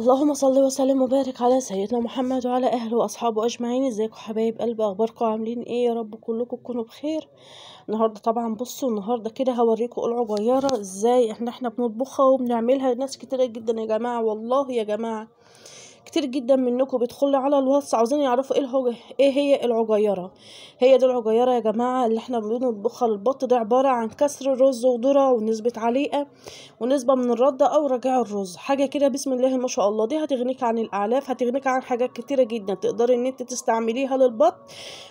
اللهم صل وسلم وبارك على سيدنا محمد وعلى اهله واصحابه اجمعين ازيكم حبايب قلبي اخباركم عاملين ايه يا رب كلكم تكونوا بخير النهارده طبعا بصوا النهارده كده هوريكم قلعه جياره ازاي احنا احنا بنطبخها وبنعملها ناس كتيره جدا يا جماعه والله يا جماعه كتير جدا منكم بيدخل على الواتس عاوزين يعرفوا ايه ايه هي العجيره هي دي العجيره يا جماعه اللي احنا بنطبخها للبط ده عباره عن كسر رز وذره ونسبه عليقه ونسبه من الرده او رجع الرز حاجه كده بسم الله ما شاء الله دي هتغنيك عن الاعلاف هتغنيك عن حاجات كتيره جدا تقدري ان انت تستعمليها للبط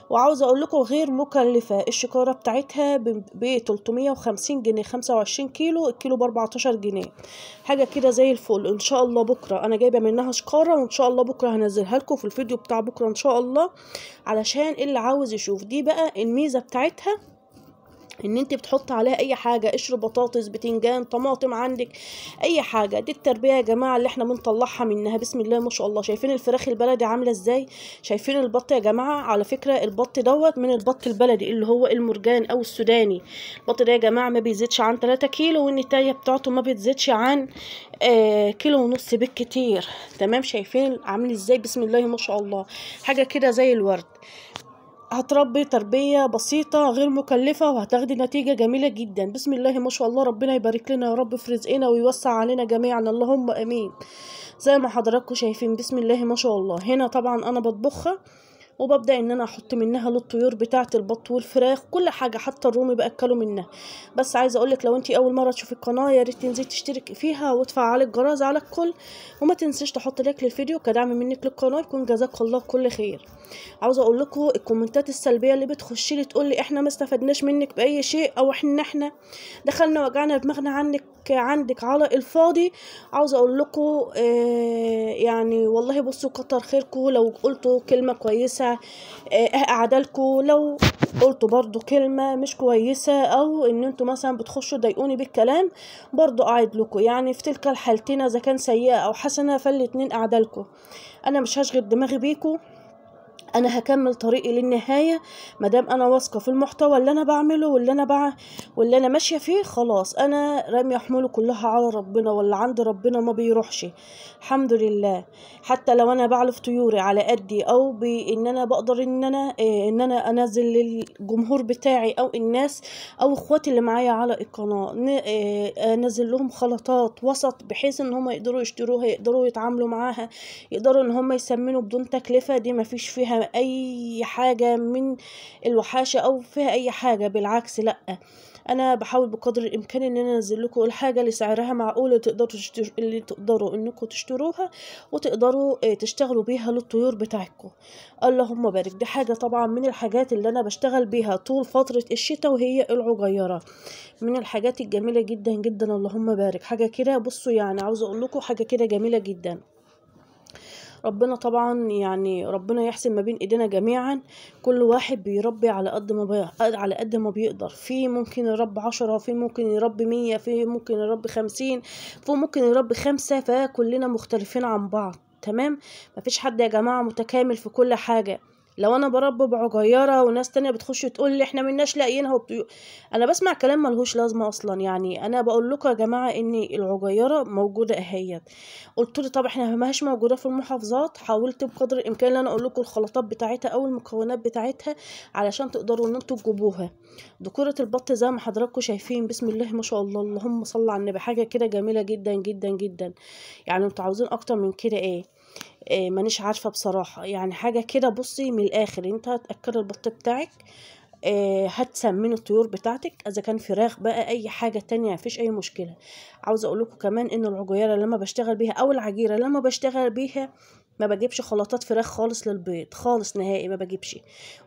وعاوزه اقول لكم غير مكلفه الشكاره بتاعتها ب 350 جنيه 25 كيلو الكيلو ب 14 جنيه حاجه كده زي الفل ان شاء الله بكره انا جايبه منها شكاره شاء الله بكره هنزلها لكم في الفيديو بتاع بكره ان شاء الله علشان اللي عاوز يشوف دي بقى الميزه بتاعتها ان انت بتحط عليها اي حاجه قشر بطاطس بتنجان طماطم عندك اي حاجه دي التربيه يا جماعه اللي احنا بنطلعها منها بسم الله ما شاء الله شايفين الفراخ البلدي عامله ازاي شايفين البط يا جماعه على فكره البط دوت من البط البلدي اللي هو المرجان او السوداني البط ده يا جماعه ما بيزيدش عن 3 كيلو التاية بتاعته ما بيزيدش عن آه كيلو ونص بالكتير تمام شايفين عامل ازاي بسم الله ما شاء الله حاجه كده زي الورد هتربي تربية بسيطة غير مكلفة وهتاخدي نتيجة جميلة جدا بسم الله ما شاء الله ربنا يبارك لنا يا رب في رزقنا ويوسع علينا جميعا اللهم امين زي ما حضراتكم شايفين بسم الله ما شاء الله هنا طبعا انا بطبخها وببدا ان انا احط منها للطيور بتاعه البط والفراخ كل حاجه حتى الرومي باكله منها بس عايزه اقولك لو انت اول مره تشوفي القناه يا ريت تنزلي تشتركي فيها وتفعلي الجرس على الكل وما تنسيش تحط لايك للفيديو كدعم منك للقناه يكون جزاك الله كل خير عاوزه اقول لكم الكومنتات السلبيه اللي بتخش لي تقول لي احنا ما استفدناش منك باي شيء او احنا احنا دخلنا وجعنا دماغنا عنك عندك على الفاضي عاوز اقول لكم آه، يعني والله بصوا كتر خيركم لو قلتوا كلمه كويسه آه، اعدالكم لو قلتوا برضو كلمه مش كويسه او ان انتوا مثلا بتخشوا تضايقوني بالكلام برضو اعد لكم يعني في تلك الحالتين اذا كان سيئه او حسنه فالاتنين اعدالكم انا مش هشغل دماغي بيكم انا هكمل طريقي للنهايه دام انا واثقه في المحتوى اللي انا بعمله واللي انا بع... واللي انا ماشيه فيه خلاص انا رامي احمله كلها على ربنا واللي عند ربنا ما بيروحش الحمد لله حتى لو انا بعلف طيوري على قدي او بان انا بقدر ان انا آه، ان انا انزل للجمهور بتاعي او الناس او اخواتي اللي معايا على القناه آه، آه، انزل لهم خلطات وسط بحيث ان هم يقدروا يشتروها يقدروا يتعاملوا معاها يقدروا ان هم يسمنوا بدون تكلفه دي مفيش فيها فيها اي حاجة من الوحاشة او فيها اي حاجة بالعكس لا انا بحاول بقدر الامكان ان انا انزل لكم الحاجة اللي سعرها معقول تقدروا اللي تقدروا انكم تشتروها وتقدروا آه، تشتغلوا بيها للطيور بتاعتكم اللهم بارك دي حاجة طبعا من الحاجات اللي انا بشتغل بيها طول فترة الشتاء وهي العجيرة من الحاجات الجميلة جدا جدا اللهم بارك حاجة كده بصوا يعني عاوزة اقول لكم حاجة كده جميلة جدا ربنا طبعا يعني ربنا يحسن ما بين ايدينا جميعا كل واحد بيربي على قد ما بي... على قد ما بيقدر في ممكن يربي عشرة في ممكن يربي مية في ممكن يربي خمسين في ممكن يربي خمسة فكلنا مختلفين عن بعض تمام مفيش حد يا جماعة متكامل في كل حاجة لو انا بربب عجيره وناس تانية بتخش تقول لي احنا مناش لاقيينها وبتقول انا بسمع كلام ملهوش لازمه اصلا يعني انا بقول لكم يا جماعه ان العجيره موجوده اهيت قلت لي طب احنا ماهاش موجوده في المحافظات حاولت بقدر الامكان ان انا اقول لكم الخلطات بتاعتها او المكونات بتاعتها علشان تقدروا ان انتم تجيبوها ذكوره البط زي ما حضراتكم شايفين بسم الله ما شاء الله اللهم صل على النبي حاجه كده جميله جدا جدا جدا يعني انتوا عاوزين اكتر من كده ايه آه، مانيش عارفه بصراحه يعني حاجه كده بصي من الاخر انت هتاكل البط بتاعك آه، هتسمن الطيور بتاعتك اذا كان فراخ بقى اي حاجه تانية مفيش اي مشكله عاوزه اقول لكم كمان ان العجيره لما بشتغل بيها او العجيره لما بشتغل بيها ما بجيبش خلطات فراخ خالص للبيض خالص نهائي ما بجيبش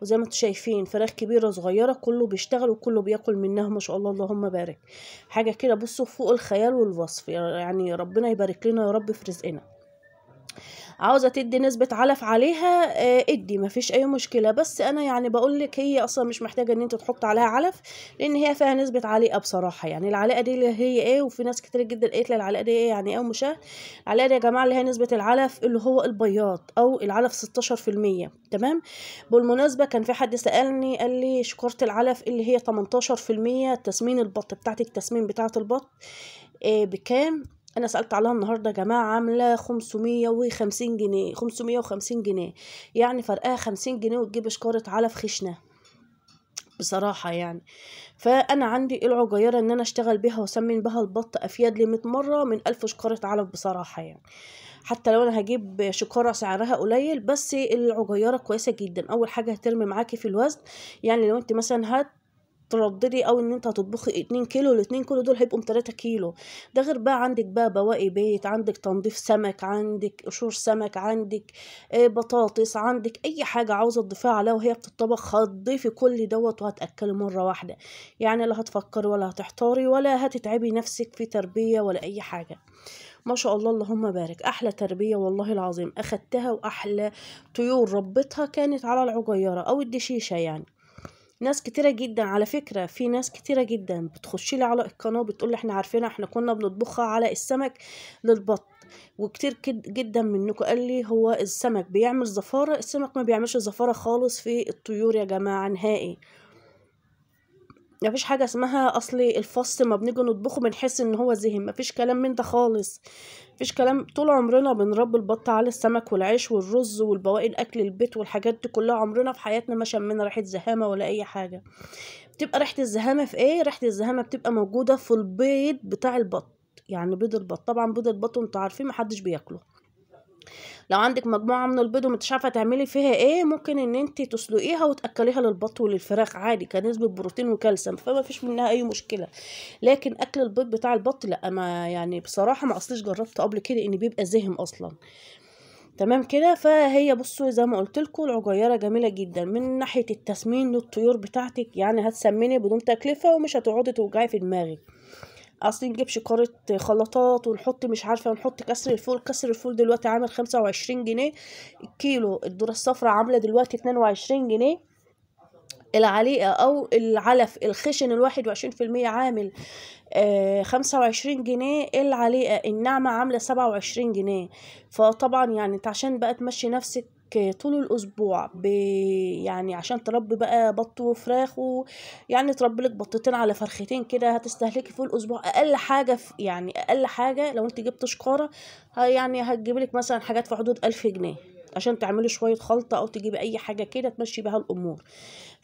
وزي ما انتم شايفين فراخ كبيره صغيره كله بيشتغل وكله بياكل منها ما شاء الله اللهم بارك حاجه كده بصوا فوق الخيال والوصف يعني ربنا يبارك لنا يا رب في رزقنا عاوزه تدي نسبه علف عليها آه، ادي مفيش اي مشكله بس انا يعني بقول لك هي اصلا مش محتاجه ان انت تحط عليها علف لان هي فيها نسبه عليقه بصراحه يعني العلاقه دي اللي هي ايه وفي ناس كتير جدا قالت لي العليقه دي ايه يعني ايه ومشاه العلاقه دي يا جماعه اللي هي نسبه العلف اللي هو البياض او العلف 16% تمام بالمناسبه كان في حد سالني قال لي شكاره العلف اللي هي 18% تسمين البط بتاعت التسمين بتاعت البط إيه بكام انا سالت عليها النهارده يا جماعه عامله 550 جنيه 550 جنيه يعني فرقها 50 جنيه وتجيب شكاره علف خشنه بصراحة يعني فأنا عندي العجيرة إن أنا أشتغل بيها وأسمن بها البط أفيد لي 100 مرة من ألف شكارة علف بصراحة يعني حتى لو أنا هجيب شكارة سعرها قليل بس العجيرة كويسة جدا أول حاجة هترمي معاكي في الوزن يعني لو أنت مثلا هت تترددي او ان انت هتطبخي 2 كيلو ال 2 كيلو دول هيبقوا 3 كيلو ده غير بقى عندك بقى بواقي بيت عندك تنظيف سمك عندك قشور سمك عندك آه، بطاطس عندك اي حاجه عاوزه تضيفيها عليها وهي بتطبخ هتضيفي كل دوت وهتاكلي مره واحده يعني لا هتفكري ولا هتحتاري ولا هتتعبي نفسك في تربيه ولا اي حاجه ما شاء الله اللهم بارك احلى تربيه والله العظيم اخدتها واحلى طيور ربتها كانت على العجيره او الدشيشه يعني ناس كتيرة جدا على فكرة في ناس كتيرة جدا بتخش لي على القناة بتقول احنا عارفينها احنا كنا بنطبخها على السمك للبط وكتير جدا منكم قال لي هو السمك بيعمل زفارة السمك ما بيعملش زفارة خالص في الطيور يا جماعة نهائي مفيش حاجه اسمها اصل الفص ما بنيجي نطبخه بنحس ان هو زهم مفيش كلام من ده خالص مفيش كلام طول عمرنا بنربي البط على السمك والعيش والرز والبواقي الأكل البيت والحاجات دي كلها عمرنا في حياتنا ما شمنا ريحه زهامه ولا اي حاجه بتبقى ريحه الزهامه في ايه ريحه الزهامه بتبقى موجوده في البيض بتاع البط يعني بيض البط طبعا بيض البط انتوا عارفين محدش بياكله لو عندك مجموعه من البيض ومش عارفه تعملي فيها ايه ممكن ان انت تسلقيها وتاكليها للبط وللفراخ عادي كنسبه بروتين وكالسيوم فما فيش منها اي مشكله لكن اكل البيض بتاع البط لا ما يعني بصراحه ما اصليش جربت قبل كده ان بيبقى زهم اصلا تمام كده فهي بصوا زي ما قلت لكم العجيره جميله جدا من ناحيه التسمين للطيور بتاعتك يعني هتسمني بدون تكلفه ومش هتقعدي توجعي في دماغك اصل نجيب شكارة خلطات ونحط مش عارفة ونحط كسر الفول كسر الفول دلوقتي عامل خمسة وعشرين جنيه الكيلو الذرة الصفراء عاملة دلوقتي اتنين وعشرين جنيه العليقة أو العلف الخشن الواحد وعشرين في المية عامل آه، خمسة وعشرين جنيه العليقة الناعمة عاملة سبعة وعشرين جنيه فطبعا يعني انت عشان بقى تمشي نفسك طول الأسبوع بي يعني عشان تربي بقى بط وفراخ و... يعني تربي لك بطتين على فرختين كده هتستهلكي في الأسبوع أقل حاجة في... يعني أقل حاجة لو أنت جبت شقارة يعني هتجيب لك مثلا حاجات في حدود ألف جنيه عشان تعملي شوية خلطة أو تجيبي أي حاجة كده تمشي بها الأمور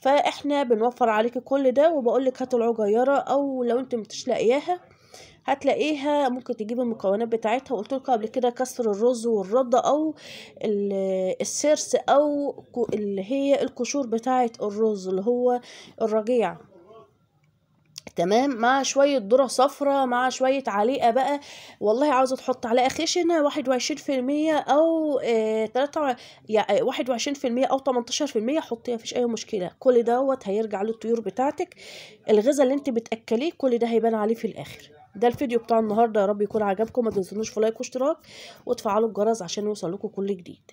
فإحنا بنوفر عليكي كل ده وبقولك هات العجيرة أو لو أنت مش لاقياها هتلاقيها ممكن تجيب المكونات بتاعتها وقلت لكم قبل كده كسر الرز والرده او السرس او اللي هي القشور بتاعه الرز اللي هو الرجيع تمام مع شوية ذرة صفرة مع شوية عليقة بقى والله عاوزة تحط عليها خشنة واحد وعشرين في المية أو آه، تلاتة واحد وعشرين في المية أو تمنتاشر في المية حطيها مفيش أي مشكلة كل دوت هيرجع للطيور بتاعتك الغذاء اللي انت بتأكليه كل ده هيبان عليه في الآخر ده الفيديو بتاع النهارده يا رب يكون عجبكم ما تنسونوش في لايك واشتراك وتفعلوا الجرس عشان يوصل لكم كل جديد